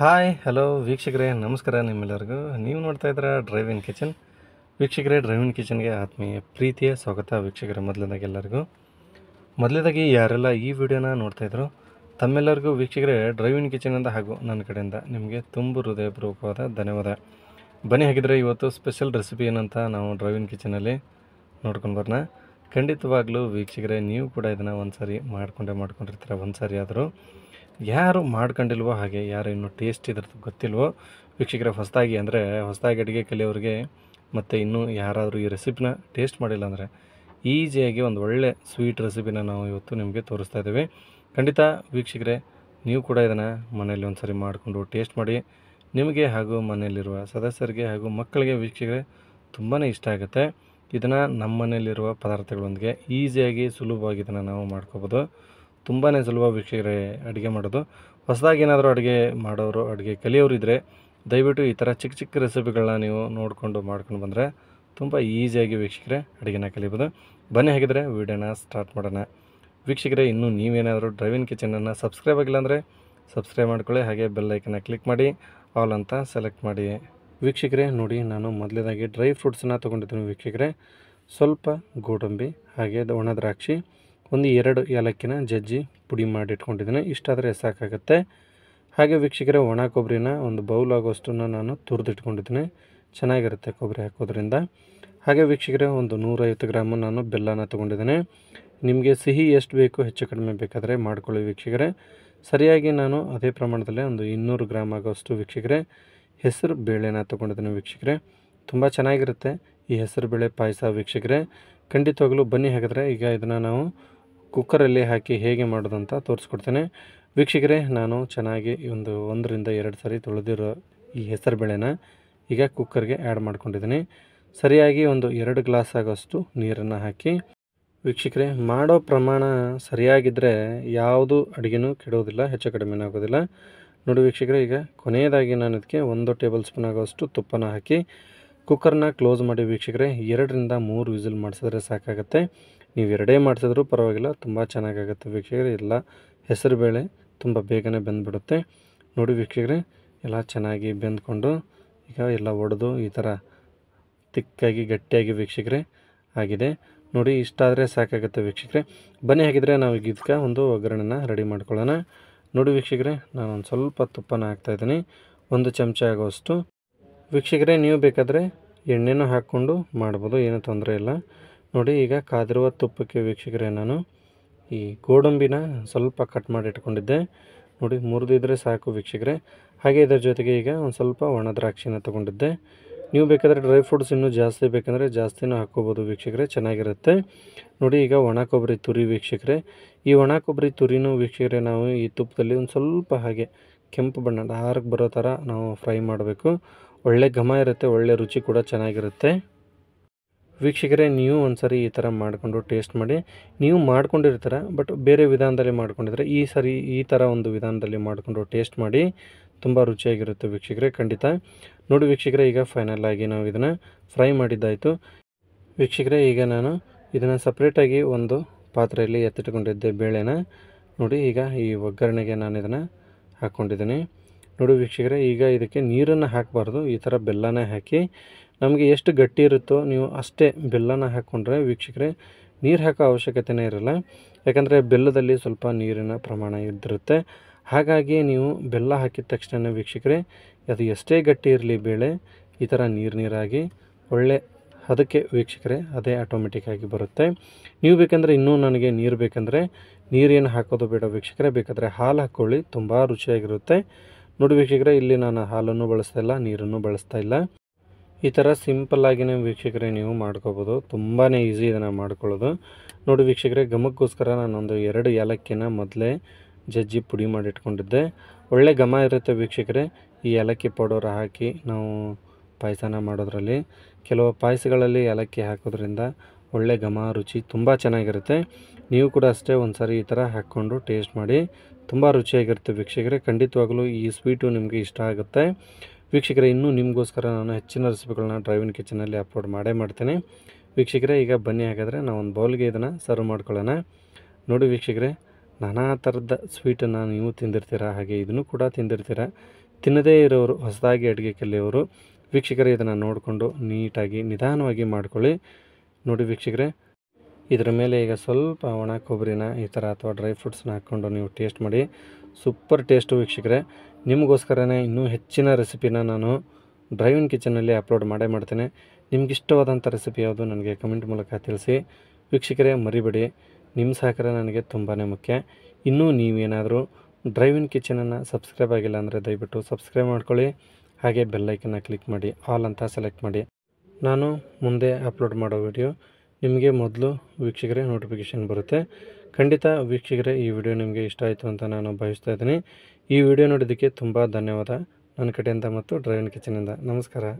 hi hello ವೀಕ್ಷಕರೇ ನಮಸ್ಕಾರ ನಿಮ್ಮೆಲ್ಲರಿಗೂ ನೀವು ನೋಡ್ತಾ ಇದ್ದೀರಾ ಡ್ರೈವಿಂಗ್ ಕಿಚನ್ ವೀಕ್ಷಕರೇ ಡ್ರೈವಿಂಗ್ ಕಿಚನ್ಗೆ ಆತ್ಮೀಯ ಪ್ರೀತಿಯ ಸ್ವಾಗತ ವೀಕ್ಷಕರೇ ಮೊದಲನೇದಾಗಿ ಎಲ್ಲರಿಗೂ ಮೊದಲನೇದಾಗಿ ಯಾರೆಲ್ಲ ಈ ವಿಡಿಯೋನ ನೋಡ್ತಾಯಿದ್ರು ತಮ್ಮೆಲ್ಲರಿಗೂ ವೀಕ್ಷಕರೇ ಡ್ರೈವಿಂಗ್ ಅಂತ ಹಾಗೂ ನನ್ನ ಕಡೆಯಿಂದ ನಿಮಗೆ ತುಂಬ ಹೃದಯಪೂರ್ವಕವಾದ ಧನ್ಯವಾದ ಬನ್ನಿ ಹಾಗಿದ್ರೆ ಇವತ್ತು ಸ್ಪೆಷಲ್ ರೆಸಿಪಿ ಏನಂತ ನಾವು ಡ್ರೈವಿಂಗ್ ಕಿಚನಲ್ಲಿ ನೋಡ್ಕೊಂಡು ಬರೋಣ ಖಂಡಿತವಾಗ್ಲೂ ವೀಕ್ಷಕರೇ ನೀವು ಕೂಡ ಇದನ್ನು ಒಂದು ಸಾರಿ ಮಾಡಿಕೊಂಡೇ ಮಾಡ್ಕೊಂಡಿರ್ತೀರ ಒಂದು ಸಾರಿ ಆದರೂ ಯಾರು ಮಾಡ್ಕೊಂಡಿಲ್ವೋ ಹಾಗೆ ಯಾರು ಇನ್ನೂ ಟೇಸ್ಟ್ ಇದ್ರದ್ದು ಗೊತ್ತಿಲ್ವೋ ವೀಕ್ಷಕರ ಹೊಸದಾಗಿ ಅಂದರೆ ಹೊಸದಾಗಿ ಅಡುಗೆ ಕಲಿಯೋರಿಗೆ ಮತ್ತು ಇನ್ನೂ ಯಾರಾದರೂ ಈ ರೆಸಿಪಿನ ಟೇಸ್ಟ್ ಮಾಡಿಲ್ಲ ಅಂದರೆ ಈಸಿಯಾಗಿ ಒಂದು ಒಳ್ಳೆ ಸ್ವೀಟ್ ರೆಸಿಪಿನ ನಾವು ಇವತ್ತು ನಿಮಗೆ ತೋರಿಸ್ತಾ ಇದ್ದೀವಿ ಖಂಡಿತ ವೀಕ್ಷಕರೇ ನೀವು ಕೂಡ ಇದನ್ನು ಮನೆಯಲ್ಲಿ ಒಂದು ಸರಿ ಮಾಡಿಕೊಂಡು ಟೇಸ್ಟ್ ಮಾಡಿ ನಿಮಗೆ ಹಾಗೂ ಮನೆಯಲ್ಲಿರುವ ಸದಸ್ಯರಿಗೆ ಹಾಗೂ ಮಕ್ಕಳಿಗೆ ವೀಕ್ಷಕರೇ ತುಂಬಾ ಇಷ್ಟ ಆಗುತ್ತೆ ಇದನ್ನು ನಮ್ಮ ಮನೆಯಲ್ಲಿರುವ ಪದಾರ್ಥಗಳೊಂದಿಗೆ ಈಸಿಯಾಗಿ ಸುಲಭವಾಗಿ ಇದನ್ನು ನಾವು ಮಾಡ್ಕೋಬೋದು ತುಂಬಾ ಸುಲಭ ವೀಕ್ಷಕರೇ ಅಡುಗೆ ಮಾಡೋದು ಹೊಸದಾಗಿ ಏನಾದರೂ ಅಡುಗೆ ಮಾಡೋರು ಅಡುಗೆ ಕಲಿಯೋರು ಇದ್ದರೆ ದಯವಿಟ್ಟು ಈ ಥರ ಚಿಕ್ಕ ಚಿಕ್ಕ ರೆಸಿಪಿಗಳನ್ನ ನೀವು ನೋಡಿಕೊಂಡು ಮಾಡ್ಕೊಂಡು ಬಂದರೆ ತುಂಬ ಈಸಿಯಾಗಿ ವೀಕ್ಷಕರೇ ಅಡುಗೆನ ಕಲಿಬೋದು ಬನ್ನಿ ಹಾಗಿದ್ರೆ ವೀಡಿಯೋನ ಸ್ಟಾರ್ಟ್ ಮಾಡೋಣ ವೀಕ್ಷಕರೇ ಇನ್ನೂ ನೀವೇನಾದರೂ ಡ್ರೈವಿನ್ ಕಿಚನನ್ನು ಸಬ್ಸ್ಕ್ರೈಬ್ ಆಗಿಲ್ಲ ಅಂದರೆ ಸಬ್ಸ್ಕ್ರೈಬ್ ಮಾಡ್ಕೊಳ್ಳಿ ಹಾಗೆ ಬೆಲ್ಲೈಕನ್ನ ಕ್ಲಿಕ್ ಮಾಡಿ ಆಲ್ ಅಂತ ಸೆಲೆಕ್ಟ್ ಮಾಡಿ ವೀಕ್ಷಕರೇ ನೋಡಿ ನಾನು ಮೊದಲೇದಾಗಿ ಡ್ರೈ ಫ್ರೂಟ್ಸನ್ನು ತೊಗೊಂಡಿದ್ದೀನಿ ವೀಕ್ಷಕರೇ ಸ್ವಲ್ಪ ಗೋಡಂಬಿ ಹಾಗೆ ಒಣ ದ್ರಾಕ್ಷಿ ಒಂದು ಎರಡು ಏಲಕ್ಕಿನ ಜಜ್ಜಿ ಪುಡಿ ಮಾಡಿ ಇಟ್ಕೊಂಡಿದ್ದೀನಿ ಇಷ್ಟಾದರೆ ಸಾಕಾಗುತ್ತೆ ಹಾಗೆ ವೀಕ್ಷಕರೇ ಒಣ ಕೊಬ್ಬರಿನ ಒಂದು ಬೌಲ್ ಆಗೋಷ್ಟು ನಾನು ತುರಿದಿಟ್ಕೊಂಡಿದ್ದೀನಿ ಚೆನ್ನಾಗಿರುತ್ತೆ ಕೊಬ್ಬರಿ ಹಾಕೋದ್ರಿಂದ ಹಾಗೆ ವೀಕ್ಷಕರೇ ಒಂದು ನೂರೈವತ್ತು ಗ್ರಾಮು ನಾನು ಬೆಲ್ಲನ ತೊಗೊಂಡಿದ್ದೀನಿ ನಿಮಗೆ ಸಿಹಿ ಎಷ್ಟು ಬೇಕು ಹೆಚ್ಚು ಕಡಿಮೆ ಬೇಕಾದರೆ ಮಾಡ್ಕೊಳ್ಳಿ ವೀಕ್ಷಕರೇ ಸರಿಯಾಗಿ ನಾನು ಅದೇ ಪ್ರಮಾಣದಲ್ಲಿ ಒಂದು ಇನ್ನೂರು ಗ್ರಾಮ್ ಆಗೋಷ್ಟು ವೀಕ್ಷಕರೇ ಹೆಸರು ಬೇಳೆನ ತೊಗೊಂಡಿದ್ದೀನಿ ವೀಕ್ಷಕರೇ ತುಂಬ ಚೆನ್ನಾಗಿರುತ್ತೆ ಈ ಹೆಸರು ಬೇಳೆ ಪಾಯಸ ವೀಕ್ಷಕರೇ ಖಂಡಿತವಾಗಲೂ ಬನ್ನಿ ಹಾಕಿದ್ರೆ ಈಗ ಇದನ್ನು ನಾವು ಕುಕ್ಕರಲ್ಲಿ ಹಾಕಿ ಹೇಗೆ ಮಾಡೋದಂತ ತೋರಿಸ್ಕೊಡ್ತೇನೆ ವೀಕ್ಷಕರೇ ನಾನು ಚೆನ್ನಾಗಿ ಒಂದು ಒಂದರಿಂದ ಎರಡು ಸರಿ ತೊಳೆದಿರೋ ಈ ಹೆಸರುಬೇಳೆನ ಈಗ ಕುಕ್ಕರ್ಗೆ ಆ್ಯಡ್ ಮಾಡ್ಕೊಂಡಿದ್ದೀನಿ ಸರಿಯಾಗಿ ಒಂದು ಎರಡು ಗ್ಲಾಸ್ ಆಗೋಷ್ಟು ನೀರನ್ನು ಹಾಕಿ ವೀಕ್ಷಕರೇ ಮಾಡೋ ಪ್ರಮಾಣ ಸರಿಯಾಗಿದ್ದರೆ ಯಾವುದು ಅಡುಗೆನೂ ಕೆಡೋದಿಲ್ಲ ಹೆಚ್ಚು ಕಡಿಮೆನೂ ಆಗೋದಿಲ್ಲ ನೋಡಿ ವೀಕ್ಷಕರೇ ಈಗ ಕೊನೆಯದಾಗಿ ನಾನು ಇದಕ್ಕೆ ಒಂದು ಟೇಬಲ್ ಸ್ಪೂನ್ ಆಗೋಷ್ಟು ತುಪ್ಪನ ಹಾಕಿ ಕುಕ್ಕರ್ನ ಕ್ಲೋಸ್ ಮಾಡಿ ವೀಕ್ಷಕರೇ ಎರಡರಿಂದ ಮೂರು ವಿಸಿಲ್ ಮಾಡಿಸಿದ್ರೆ ಸಾಕಾಗುತ್ತೆ ನೀವು ಎರಡೇ ಮಾಡಿಸಿದ್ರೂ ಪರವಾಗಿಲ್ಲ ತುಂಬ ಚೆನ್ನಾಗಾಗುತ್ತೆ ವೀಕ್ಷಕರೇ ಎಲ್ಲ ಹೆಸರು ಬೇಳೆ ತುಂಬ ಬೇಗನೆ ಬೆಂದ್ಬಿಡುತ್ತೆ ನೋಡಿ ವೀಕ್ಷಕರೇ ಎಲ್ಲ ಚೆನ್ನಾಗಿ ಬೆಂದ್ಕೊಂಡು ಈಗ ಎಲ್ಲ ಒಡೆದು ಈ ಥರ ತಿಕ್ಕಾಗಿ ಗಟ್ಟಿಯಾಗಿ ವೀಕ್ಷಕರೇ ಆಗಿದೆ ನೋಡಿ ಇಷ್ಟಾದರೆ ಸಾಕಾಗುತ್ತೆ ವೀಕ್ಷಕರೇ ಬನ್ನಿ ಹಾಕಿದರೆ ನಾವು ಈಗ ಇದಕ್ಕೆ ಒಂದು ಒಗ್ಗರಣೆನ ರೆಡಿ ಮಾಡ್ಕೊಳ್ಳೋಣ ನೋಡಿ ವೀಕ್ಷಕರೇ ನಾನು ಒಂದು ಸ್ವಲ್ಪ ತುಪ್ಪನ ಹಾಕ್ತಾಯಿದ್ದೀನಿ ಒಂದು ಚಮಚ ಆಗೋಷ್ಟು ವೀಕ್ಷಕರೇ ನೀವು ಬೇಕಾದರೆ ಎಣ್ಣೆನೂ ಹಾಕ್ಕೊಂಡು ಮಾಡ್ಬೋದು ಏನೂ ತೊಂದರೆ ಇಲ್ಲ ನೋಡಿ ಈಗ ಕಾದಿರುವ ತುಪ್ಪಕ್ಕೆ ವೀಕ್ಷಕರೇ ನಾನು ಈ ಗೋಡಂಬಿನ ಸ್ವಲ್ಪ ಕಟ್ ಮಾಡಿ ಇಟ್ಕೊಂಡಿದ್ದೆ ನೋಡಿ ಮುರಿದಿದ್ರೆ ಸಾಕು ವೀಕ್ಷಕರೇ ಹಾಗೆ ಇದರ ಜೊತೆಗೆ ಈಗ ಒಂದು ಸ್ವಲ್ಪ ಒಣ ದ್ರಾಕ್ಷಿನ ತೊಗೊಂಡಿದ್ದೆ ನೀವು ಬೇಕಾದರೆ ಡ್ರೈ ಫ್ರೂಟ್ಸ್ ಇನ್ನೂ ಜಾಸ್ತಿ ಬೇಕಂದರೆ ಜಾಸ್ತಿನೂ ಹಾಕ್ಕೋಬೋದು ವೀಕ್ಷಕರೇ ಚೆನ್ನಾಗಿರುತ್ತೆ ನೋಡಿ ಈಗ ಒಣ ಕೊಬ್ಬರಿ ತುರಿ ವೀಕ್ಷಕರೇ ಈ ಒಣ ಕೊಬ್ಬರಿ ತುರಿನೂ ವೀಕ್ಷಕರೇ ನಾವು ಈ ತುಪ್ಪದಲ್ಲಿ ಒಂದು ಸ್ವಲ್ಪ ಹಾಗೆ ಕೆಂಪು ಬಣ್ಣದ ಆರಕ್ಕೆ ಬರೋ ಥರ ನಾವು ಫ್ರೈ ಮಾಡಬೇಕು ಒಳ್ಳೆ ಘಮ ಇರುತ್ತೆ ಒಳ್ಳೆ ರುಚಿ ಕೂಡ ಚೆನ್ನಾಗಿರುತ್ತೆ ವೀಕ್ಷಕರೇ ನೀವು ಸರಿ ಈ ಥರ ಮಾಡಿಕೊಂಡು ಟೇಸ್ಟ್ ಮಾಡಿ ನೀವು ಮಾಡ್ಕೊಂಡಿರ್ತಾರೆ ಬಟ್ ಬೇರೆ ವಿಧಾನದಲ್ಲಿ ಮಾಡ್ಕೊಂಡಿದ್ರೆ ಈ ಸರಿ ಈ ಥರ ಒಂದು ವಿಧಾನದಲ್ಲಿ ಮಾಡಿಕೊಂಡು ಟೇಸ್ಟ್ ಮಾಡಿ ತುಂಬ ರುಚಿಯಾಗಿರುತ್ತೆ ವೀಕ್ಷಕರೇ ಖಂಡಿತ ನೋಡಿ ವೀಕ್ಷಕರೇ ಈಗ ಫೈನಲ್ ಆಗಿ ನಾವು ಇದನ್ನು ಫ್ರೈ ಮಾಡಿದ್ದಾಯಿತು ವೀಕ್ಷಕರೇ ಈಗ ನಾನು ಇದನ್ನು ಸಪ್ರೇಟಾಗಿ ಒಂದು ಪಾತ್ರೆಯಲ್ಲಿ ಎತ್ತಿಟ್ಕೊಂಡಿದ್ದೆ ಬೇಳೆನ ನೋಡಿ ಈಗ ಈ ಒಗ್ಗರಣೆಗೆ ನಾನು ಇದನ್ನು ಹಾಕ್ಕೊಂಡಿದ್ದೀನಿ ನೋಡಿ ವೀಕ್ಷಕರೇ ಈಗ ಇದಕ್ಕೆ ನೀರನ್ನು ಹಾಕಬಾರ್ದು ಈ ಥರ ಬೆಲ್ಲನೇ ಹಾಕಿ ನಮಗೆ ಎಷ್ಟು ಗಟ್ಟಿ ಇರುತ್ತೋ ನೀವು ಅಷ್ಟೇ ಬೆಲ್ಲನ ಹಾಕ್ಕೊಂಡ್ರೆ ವೀಕ್ಷಕರೇ ನೀರು ಹಾಕೋ ಅವಶ್ಯಕತೆನೇ ಇರಲ್ಲ ಯಾಕಂದರೆ ಬೆಲ್ಲದಲ್ಲಿ ಸ್ವಲ್ಪ ನೀರಿನ ಪ್ರಮಾಣ ಇದ್ದಿರುತ್ತೆ ಹಾಗಾಗಿ ನೀವು ಬೆಲ್ಲ ಹಾಕಿದ ತಕ್ಷಣ ವೀಕ್ಷಕರೇ ಅದು ಎಷ್ಟೇ ಗಟ್ಟಿ ಇರಲಿ ಬೇಳೆ ಈ ಥರ ನೀರು ನೀರಾಗಿ ಒಳ್ಳೆ ಅದಕ್ಕೆ ವೀಕ್ಷಕರೇ ಅದೇ ಆಟೋಮೆಟಿಕ್ಕಾಗಿ ಬರುತ್ತೆ ನೀವು ಬೇಕಂದರೆ ಇನ್ನೂ ನನಗೆ ನೀರು ಬೇಕಂದರೆ ನೀರೇನು ಹಾಕೋದು ಬೇಡ ವೀಕ್ಷಕರೇ ಬೇಕಾದರೆ ಹಾಲು ಹಾಕ್ಕೊಳ್ಳಿ ತುಂಬ ರುಚಿಯಾಗಿರುತ್ತೆ ನೋಡಿ ವೀಕ್ಷಕರೇ ಇಲ್ಲಿ ನಾನು ಹಾಲನ್ನು ಬಳಸ್ತಾ ಇಲ್ಲ ನೀರನ್ನು ಬಳಸ್ತಾ ಇಲ್ಲ ಈ ಥರ ಸಿಂಪಲ್ಲಾಗಿನೇ ವೀಕ್ಷಕರೇ ನೀವು ಮಾಡ್ಕೋಬೋದು ತುಂಬಾ ಈಸಿ ಇದನ್ನು ಮಾಡ್ಕೊಳ್ಳೋದು ನೋಡಿ ವೀಕ್ಷಕರೇ ಘಮಕ್ಕೋಸ್ಕರ ನಾನೊಂದು ಎರಡು ಏಲಕ್ಕಿನ ಮೊದಲೇ ಜಜ್ಜಿ ಪುಡಿ ಮಾಡಿಟ್ಕೊಂಡಿದ್ದೆ ಒಳ್ಳೆ ಘಮ ಇರುತ್ತೆ ವೀಕ್ಷಕರೇ ಈ ಏಲಕ್ಕಿ ಪೌಡರ್ ಹಾಕಿ ನಾವು ಪಾಯಸನ ಮಾಡೋದ್ರಲ್ಲಿ ಕೆಲವು ಪಾಯಸಗಳಲ್ಲಿ ಏಲಕ್ಕಿ ಹಾಕೋದ್ರಿಂದ ಒಳ್ಳೆ ಘಮ ರುಚಿ ತುಂಬ ಚೆನ್ನಾಗಿರುತ್ತೆ ನೀವು ಕೂಡ ಅಷ್ಟೇ ಒಂದು ಸಾರಿ ಈ ಥರ ಹಾಕ್ಕೊಂಡು ಟೇಸ್ಟ್ ಮಾಡಿ ತುಂಬ ರುಚಿಯಾಗಿರುತ್ತೆ ವೀಕ್ಷಕರೇ ಖಂಡಿತವಾಗಲೂ ಈ ಸ್ವೀಟು ನಿಮಗೆ ಇಷ್ಟ ಆಗುತ್ತೆ ವೀಕ್ಷಕರೇ ಇನ್ನೂ ನಿಮಗೋಸ್ಕರ ನಾನು ಹೆಚ್ಚಿನ ರೆಸಿಪಿಗಳನ್ನ ಡ್ರೈವಿನ್ ಕಿಚನಲ್ಲಿ ಅಪ್ಲೋಡ್ ಮಾಡೇ ಮಾಡ್ತೇನೆ ವೀಕ್ಷಕರೇ ಈಗ ಬನ್ನಿ ಹಾಗಾದರೆ ನಾವು ಒಂದು ಬೌಲ್ಗೆ ಇದನ್ನು ಸರ್ವ್ ಮಾಡ್ಕೊಳ್ಳೋಣ ನೋಡಿ ವೀಕ್ಷಕರೇ ನಾನಾ ಥರದ ಸ್ವೀಟನ್ನು ನೀವು ತಿಂದಿರ್ತೀರ ಹಾಗೆ ಇದನ್ನು ಕೂಡ ತಿಂದಿರ್ತೀರ ತಿನ್ನದೇ ಇರೋರು ಹೊಸದಾಗಿ ಅಡುಗೆ ಕಲಿಯೋರು ವೀಕ್ಷಕರೇ ಇದನ್ನು ನೋಡಿಕೊಂಡು ನೀಟಾಗಿ ನಿಧಾನವಾಗಿ ಮಾಡ್ಕೊಳ್ಳಿ ನೋಡಿ ವೀಕ್ಷಕರೇ ಇದರ ಮೇಲೆ ಈಗ ಸ್ವಲ್ಪ ಒಣ ಕೊಬ್ಬರಿನ ಈ ಥರ ಅಥವಾ ಡ್ರೈ ಫ್ರೂಟ್ಸ್ನ ಹಾಕ್ಕೊಂಡು ನೀವು ಟೇಸ್ಟ್ ಮಾಡಿ ಸೂಪರ್ ಟೇಸ್ಟು ವೀಕ್ಷಕರೆ ನಿಮಗೋಸ್ಕರನೇ ಇನ್ನೂ ಹೆಚ್ಚಿನ ರೆಸಿಪಿನ ನಾನು ಡ್ರೈವಿನ್ ಕಿಚನಲ್ಲಿ ಅಪ್ಲೋಡ್ ಮಾಡೇ ಮಾಡ್ತೇನೆ ನಿಮ್ಗೆ ಇಷ್ಟವಾದಂಥ ರೆಸಿಪಿ ಯಾವುದು ನನಗೆ ಕಮೆಂಟ್ ಮೂಲಕ ತಿಳಿಸಿ ವೀಕ್ಷಕರೇ ಮರಿಬೇಡಿ ನಿಮ್ಮ ಸಹಕಾರ ನನಗೆ ತುಂಬಾ ಮುಖ್ಯ ಇನ್ನೂ ನೀವೇನಾದರೂ ಡ್ರೈವಿನ್ ಕಿಚನನ್ನು ಸಬ್ಸ್ಕ್ರೈಬ್ ಆಗಿಲ್ಲ ಅಂದರೆ ದಯವಿಟ್ಟು ಸಬ್ಸ್ಕ್ರೈಬ್ ಮಾಡ್ಕೊಳ್ಳಿ ಹಾಗೆ ಬೆಲ್ಲೈಕನ್ನು ಕ್ಲಿಕ್ ಮಾಡಿ ಆಲ್ ಅಂತ ಸೆಲೆಕ್ಟ್ ಮಾಡಿ ನಾನು ಮುಂದೆ ಅಪ್ಲೋಡ್ ಮಾಡೋ ವಿಡಿಯೋ ನಿಮಗೆ ಮೊದಲು ವೀಕ್ಷಕರೇ ನೋಟಿಫಿಕೇಷನ್ ಬರುತ್ತೆ ಖಂಡಿತ ವೀಕ್ಷಕರೇ ಈ ವಿಡಿಯೋ ನಿಮಗೆ ಇಷ್ಟ ಆಯಿತು ಅಂತ ನಾನು ಭಾವಿಸ್ತಾ ಇದ್ದೀನಿ ಈ ವಿಡಿಯೋ ನೋಡಿದ್ದಕ್ಕೆ ತುಂಬ ಧನ್ಯವಾದ ನನ್ನ ಕಡೆಯಿಂದ ಮತ್ತು ಡ್ರೈವಿಂಗ್ ಕಿಚನಿಂದ ನಮಸ್ಕಾರ